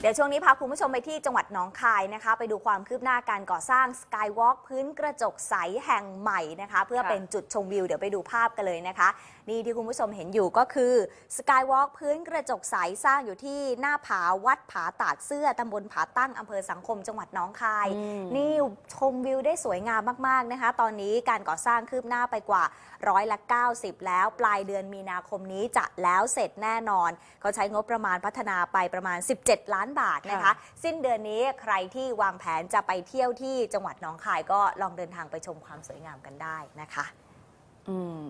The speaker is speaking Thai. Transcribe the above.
เดี๋ยวช่วงนี้พาคุณผู้ชมไปที่จังหวัดหนองคายนะคะ ไปดูความคืบหน้าการก่อสร้าง สกายวอล์กพื้นกระจกใสแห่งใหม่นะคะเพื่อเป็นจุดชมวิวเดี๋ยวไปดูภาพกันเลยนะคะนี่ที่คุณผู้ชมเห็นอยู่ก็คือสกายวอล์กพื้นกระจกใสสร้างอยู่ที่หน้าผาวัดผาตากเสื้อตำบลผาตั้งอำเภอสังคมจังหวัดหนองคายนี่ ชมวิวได้สวยงามมาก ๆ นะคะ ตอนนี้การก่อสร้างคืบหน้าไปกว่าร้อยละ 90 แล้วปลายเดือนมีนาคมนี้จะแล้วเสร็จแน่นอนเขาใช้งบประมาณพัฒนาไปประมาณ 17 ล้านานบาทนะคะสิ้นเดือนนี้ใครที่วางแผนจะไปเที่ยวที่จังหวัดน้องคายก็ลองเดินทางไปชมความสวยงามกันได้นะคะ อืม